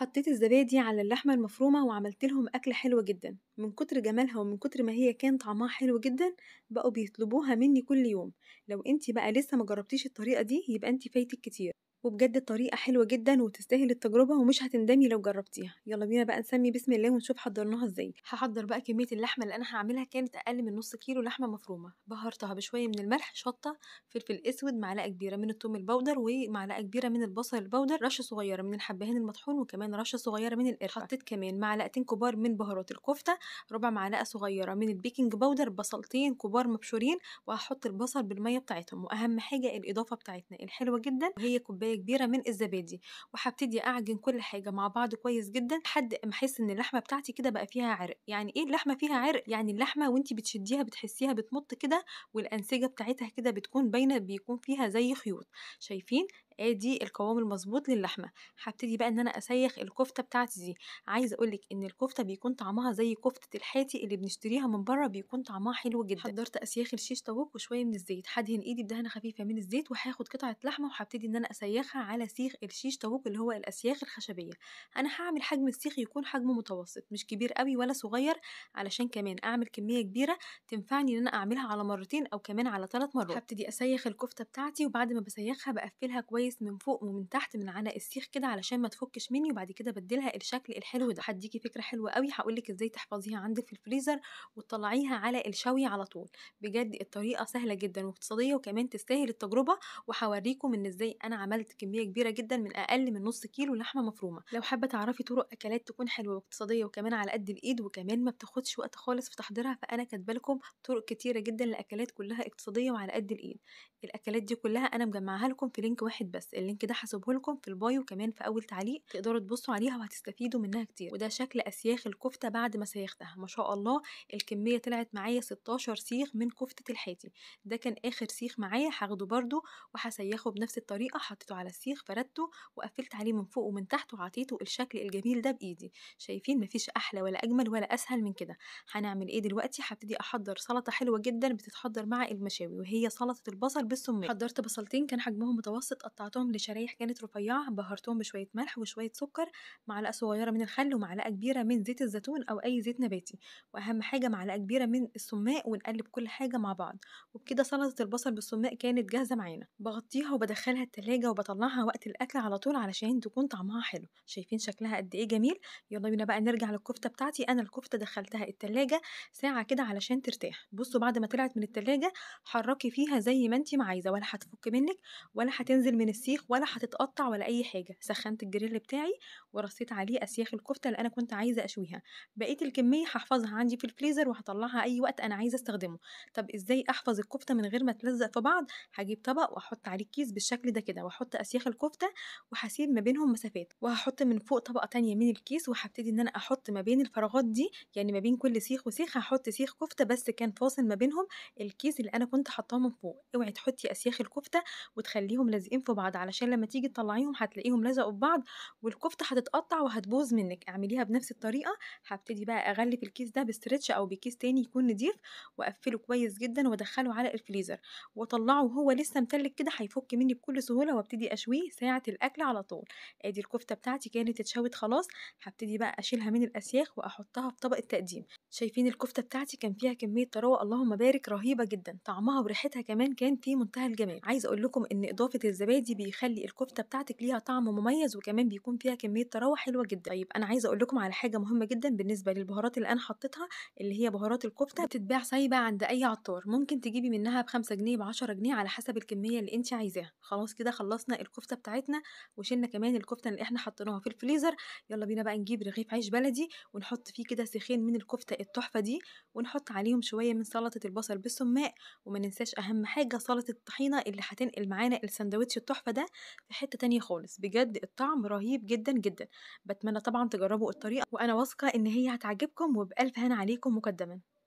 حطيت الزبادي على اللحمة المفرومة وعملت لهم أكل حلوة جدا من كتر جمالها ومن كتر ما هي كان طعمها حلو جدا بقوا بيطلبوها مني كل يوم لو انت بقى لسه مجربتيش الطريقة دي يبقى انت فايتك كتير وبجد الطريقة حلوة جدا وتستاهل التجربة ومش هتندمي لو جربتيها يلا بينا بقى نسمي بسم الله ونشوف حضرناها ازاي هحضر بقى كمية اللحمة اللي انا هعملها كانت اقل من نص كيلو لحمة مفرومة بهرتها بشوية من الملح شطة فلفل اسود معلقة كبيرة من الثوم البودر ومعلقة كبيرة من البصل البودر رشة صغيرة من الحبهان المطحون وكمان رشة صغيرة من القرفة حطيت كمان معلقتين كبار من بهارات الكفتة ربع معلقة صغيرة من البيكنج باودر بصلتين كبار مبشورين وهحط البصل بالمية بتاعتهم واهم حاجة الاضافة بتاعتنا الحلوة جدا وهي كوباية كوباية كبيرة من الزبادي وهبتدي أعجن كل حاجة مع بعض كويس جدا لحد ما أحس إن اللحمة بتاعتي كده بقى فيها عرق يعني إيه اللحمة فيها عرق؟ يعني اللحمة وأنت بتشديها بتحسيها بتمط كده والأنسجة بتاعتها كده بتكون باينة بيكون فيها زي خيوط شايفين ادي القوام المظبوط للحمه هبتدي بقى ان انا اسيخ الكفته بتاعتي دي عايزه اقولك ان الكفته بيكون طعمها زي كفته الحاتي اللي بنشتريها من بره بيكون طعمها حلو جدا حضرت اسياخ الشيش طاووق وشويه من الزيت هدهن ايدي بدهنه خفيفه من الزيت وهاخد قطعه لحمه وهبتدي ان انا اسيخها على سيخ الشيش طاووق اللي هو الاسياخ الخشبيه انا هعمل حجم السيخ يكون حجمه متوسط مش كبير قوي ولا صغير علشان كمان اعمل كميه كبيره تنفعني ان انا اعملها على مرتين او كمان على ثلاث مرات هبتدي اسيخ الكفته بتاعتي وبعد ما بسيخها بقفلها كويس كويس من فوق ومن تحت من على السيخ كده علشان ما تفكش مني وبعد كده بديلها الشكل الحلو ده هديكي فكره حلوه قوي هقولك ازاي تحفظيها عندك في الفريزر وتطلعيها على الشوي على طول بجد الطريقه سهله جدا واقتصاديه وكمان تستاهل التجربه وهوريكم ان ازاي انا عملت كميه كبيره جدا من اقل من نص كيلو لحمه مفرومه لو حابه تعرفي طرق اكلات تكون حلوه واقتصاديه وكمان على قد الايد وكمان ما بتاخدش وقت خالص في تحضيرها فانا كاتبه لكم طرق كتيره جدا لاكلات كلها اقتصاديه وعلى قد الايد الاكلات دي كلها انا مجمعها لكم في لينك واحد بس اللينك ده هسيبه لكم في البايو كمان في اول تعليق تقدروا تبصوا عليها وهتستفيدوا منها كتير وده شكل اسياخ الكفته بعد ما سيختها ما شاء الله الكميه طلعت معايا 16 سيخ من كفته الحاتي ده كان اخر سيخ معايا هاخده برده وهسيخه بنفس الطريقه حطيته على السيخ فردته وقفلت عليه من فوق ومن تحت وعطيته الشكل الجميل ده بايدي شايفين مفيش احلى ولا اجمل ولا اسهل من كده هنعمل ايه دلوقتي هبتدي احضر سلطه حلوه جدا بتتحضر مع المشاوي وهي سلطه البصل بالسماق حضرت بصلتين كان حجمهم متوسط قطعتهم لشرايح كانت رفيعة بهرتهم بشوية ملح وشوية سكر معلقة صغيرة من الخل ومعلقة كبيرة من زيت الزيتون أو أي زيت نباتي وأهم حاجة معلقة كبيرة من السماق ونقلب كل حاجة مع بعض وبكده سلطة البصل بالسماق كانت جاهزة معانا بغطيها وبدخلها التلاجة وبطلعها وقت الأكل على طول علشان تكون طعمها حلو شايفين شكلها قد إيه جميل يلا بينا بقى نرجع للكفتة بتاعتي أنا الكفتة دخلتها التلاجة ساعة كده علشان ترتاح بصوا بعد ما طلعت من التلاجة حركي فيها زي ما انت عايزة ولا هتفك منك ولا هتنزل من السيخ ولا هتتقطع ولا اي حاجه سخنت الجريل بتاعي ورصيت عليه اسياخ الكفته اللي انا كنت عايزه اشويها بقيه الكميه هحفظها عندي في الفريزر وهطلعها اي وقت انا عايزه استخدمه طب ازاي احفظ الكفته من غير ما تلزق في بعض هجيب طبق واحط عليه كيس بالشكل ده كده واحط اسياخ الكفته وهسيب ما بينهم مسافات وهحط من فوق طبقه تانية من الكيس وهبتدي ان انا احط ما بين الفراغات دي يعني ما بين كل سيخ وسيخ هحط سيخ كفته بس كان فاصل ما بينهم الكيس اللي انا كنت حطاه من فوق اوعي تحطي اسياخ الكفته وتخليهم لازقين في بعض بعض علشان لما تيجي تطلعيهم هتلاقيهم لزقوا ببعض والكفته هتتقطع وهتبوظ منك اعمليها بنفس الطريقه هبتدي بقى اغلف الكيس ده بستريتش او بكيس تاني يكون نضيف واقفله كويس جدا وادخله على الفريزر واطلعه وهو لسه متلج كده هيفك مني بكل سهوله وابتدي اشويه ساعه الاكل على طول ادي الكفته بتاعتي كانت اتشوت خلاص هبتدي بقى اشيلها من الاسياخ واحطها في طبق التقديم شايفين الكفتة بتاعتي كان فيها كمية طراوة اللهم بارك رهيبة جدا طعمها وريحتها كمان كان في منتهى الجمال عايزة اقول لكم ان اضافة الزبادي بيخلي الكفتة بتاعتك ليها طعم مميز وكمان بيكون فيها كمية طراوة حلوة جدا طيب انا عايزة اقول لكم على حاجة مهمة جدا بالنسبة للبهارات اللي انا حطيتها اللي هي بهارات الكفتة بتتباع سايبة عند اي عطار ممكن تجيبي منها بخمسة جنيه ب 10 جنيه على حسب الكمية اللي انت عايزاها خلاص كده خلصنا الكفتة بتاعتنا وشلنا كمان الكفتة اللي احنا حطيناها في الفريزر يلا بينا بقى نجيب رغيف عيش بلدي ونحط فيه كده سيخين من الكفتة التحفة دي ونحط عليهم شوية من سلطة البصل بالسماق وما ننساش أهم حاجة سلطة الطحينة اللي هتنقل معانا السندوتش التحفة ده في حتة تانية خالص بجد الطعم رهيب جدا جدا بتمنى طبعا تجربوا الطريقة وأنا واثقة إن هي هتعجبكم وبألف هنا عليكم مقدما